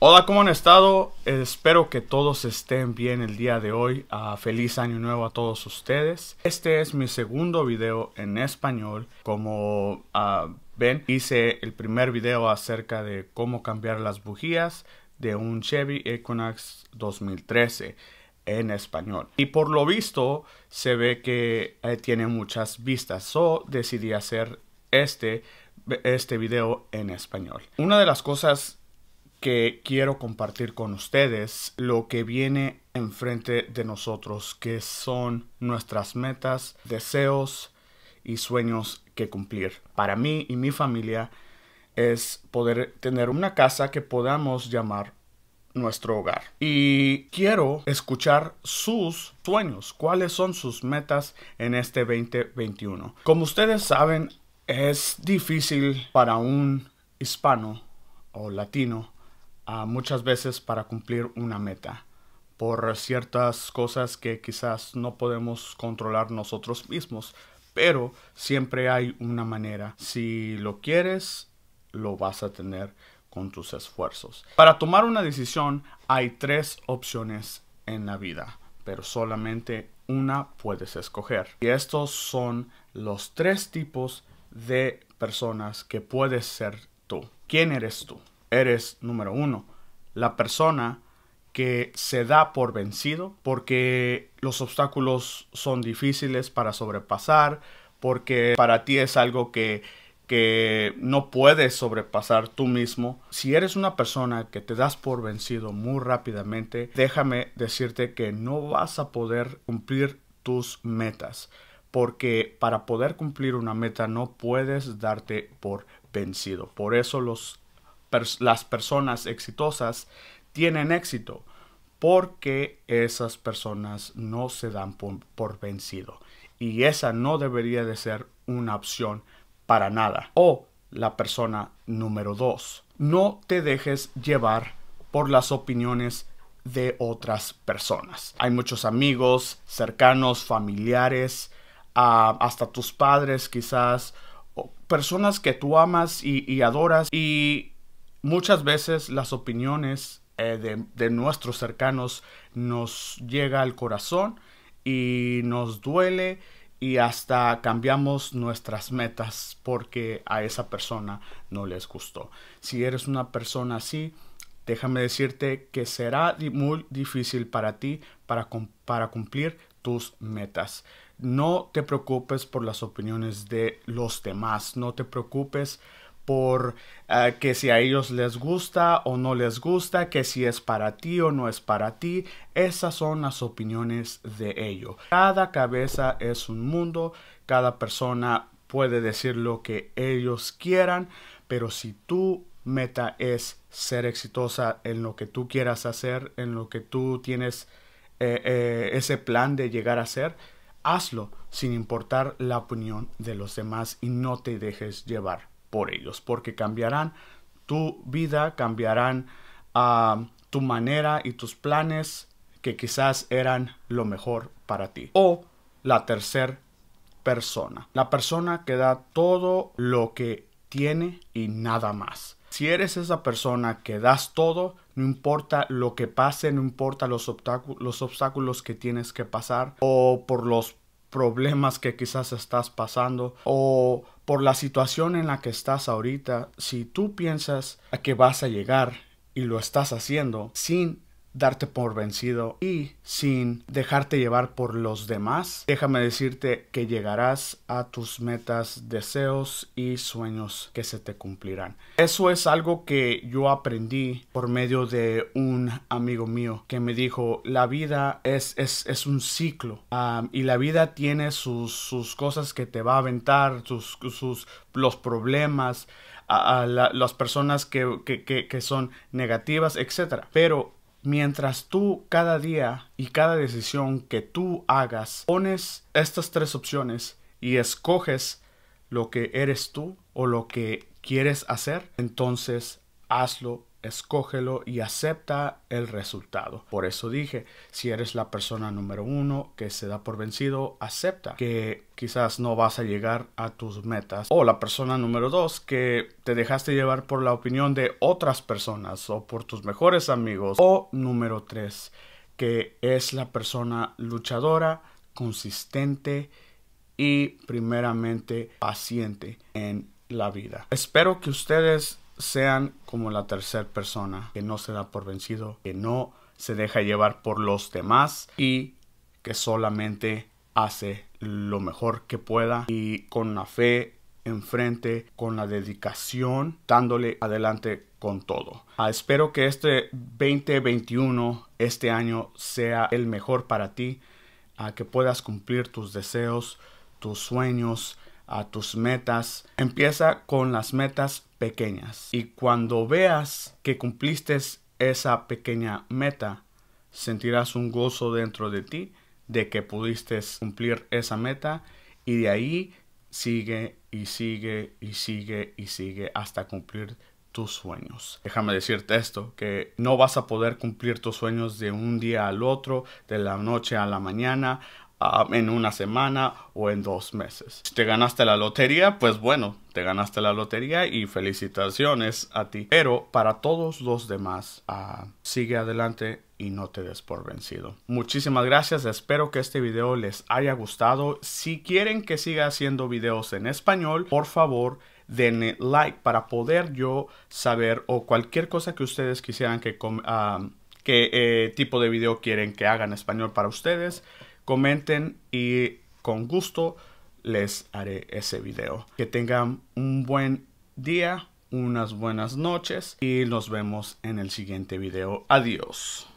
Hola, ¿cómo han estado? Espero que todos estén bien el día de hoy. Ah, feliz año nuevo a todos ustedes. Este es mi segundo video en español. Como ah, ven, hice el primer video acerca de cómo cambiar las bujías de un Chevy Equinox 2013 en español. Y por lo visto se ve que eh, tiene muchas vistas. So decidí hacer este, este video en español. Una de las cosas que quiero compartir con ustedes lo que viene enfrente de nosotros, que son nuestras metas, deseos y sueños que cumplir. Para mí y mi familia es poder tener una casa que podamos llamar nuestro hogar. Y quiero escuchar sus sueños, cuáles son sus metas en este 2021. Como ustedes saben, es difícil para un hispano o latino Ah, muchas veces para cumplir una meta, por ciertas cosas que quizás no podemos controlar nosotros mismos, pero siempre hay una manera. Si lo quieres, lo vas a tener con tus esfuerzos. Para tomar una decisión hay tres opciones en la vida, pero solamente una puedes escoger. Y estos son los tres tipos de personas que puedes ser tú. ¿Quién eres tú? eres, número uno, la persona que se da por vencido porque los obstáculos son difíciles para sobrepasar, porque para ti es algo que, que no puedes sobrepasar tú mismo. Si eres una persona que te das por vencido muy rápidamente, déjame decirte que no vas a poder cumplir tus metas, porque para poder cumplir una meta no puedes darte por vencido. Por eso los las personas exitosas tienen éxito porque esas personas no se dan por, vencido. Y esa no debería de ser una opción para nada. O la persona número dos. No te dejes llevar por las opiniones de otras personas. Hay muchos amigos, cercanos, familiares, hasta tus padres quizás, personas que tú amas y, y adoras y Muchas veces las opiniones eh, de, de nuestros cercanos nos llega al corazón y nos duele y hasta cambiamos nuestras metas porque a esa persona no les gustó. Si eres una persona así, déjame decirte que será muy difícil para ti para, para cumplir tus metas. No te preocupes por las opiniones de los demás, no te preocupes por ah, que si a ellos les gusta o no les gusta, que si es para ti o no es para ti. Esas son las opiniones de ellos. Cada cabeza es un mundo, cada persona puede decir lo que ellos quieran, pero si tu meta es ser exitosa en lo que tú quieras hacer, en lo que tú tienes eh, eh, ese plan de llegar a ser, hazlo sin importar la opinión de los demás y no te dejes llevar por ellos, porque cambiarán tu vida, cambiarán ah, tu manera y tus planes que quizás eran lo mejor para ti. O la tercera persona, la persona que da todo lo que tiene y nada más. Si eres esa persona que das todo, no importa lo que pase, no importa los, los obstáculos que tienes que pasar o por los problemas que quizás estás pasando o por la situación en la que estás ahorita, si tú piensas a que vas a llegar y lo estás haciendo sin darte por vencido y sin dejarte llevar por los demás, déjame decirte que llegarás a tus metas, deseos y sueños que se te cumplirán. Eso es algo que yo aprendí por medio de un amigo mío que me dijo, la vida es, es, un ciclo y la vida tiene sus, sus, cosas que te va a aventar, sus, sus los problemas, a, las personas que, que, que son negativas, etcétera. Pero Mientras tú cada día y cada decisión que tú hagas, pones estas tres opciones y escoges lo que eres tú o lo que quieres hacer, entonces hazlo escógelo y acepta el resultado. Por eso dije, si eres la persona número uno que se da por vencido, acepta que quizás no vas a llegar a tus metas. O la persona número dos que te dejaste llevar por la opinión de otras personas o por tus mejores amigos. O número tres que es la persona luchadora, consistente y primeramente paciente en la vida. Espero que ustedes sean como la tercera persona, que no se da por vencido, que no se deja llevar por los demás y que solamente hace lo mejor que pueda y con la fe enfrente, con la dedicación, dándole adelante con todo. Ah, espero que este 2021, este año, sea el mejor para ti, a que puedas cumplir tus deseos, tus sueños, a tus metas. Empieza con las metas pequeñas. Y cuando veas que cumpliste esa pequeña meta, sentirás un gozo dentro de ti de que pudiste cumplir esa meta y de ahí sigue y sigue y sigue y sigue hasta cumplir tus sueños. Déjame decirte esto, que no vas a poder cumplir tus sueños de un día al otro, de la noche a la mañana, Ah, en una semana o en dos meses. Si te ganaste la lotería, pues bueno, te ganaste la lotería y felicitaciones a ti. Pero para todos los demás, ah, sigue adelante y no te des por vencido. Muchísimas gracias, espero que este video les haya gustado. Si quieren que siga haciendo videos en español, por favor, denle like para poder yo saber o cualquier cosa que ustedes quisieran que, um, tipo de video quieren que haga en español para ustedes comenten y con gusto les haré ese video. Que tengan un buen día, unas buenas noches y nos vemos en el siguiente video. Adiós.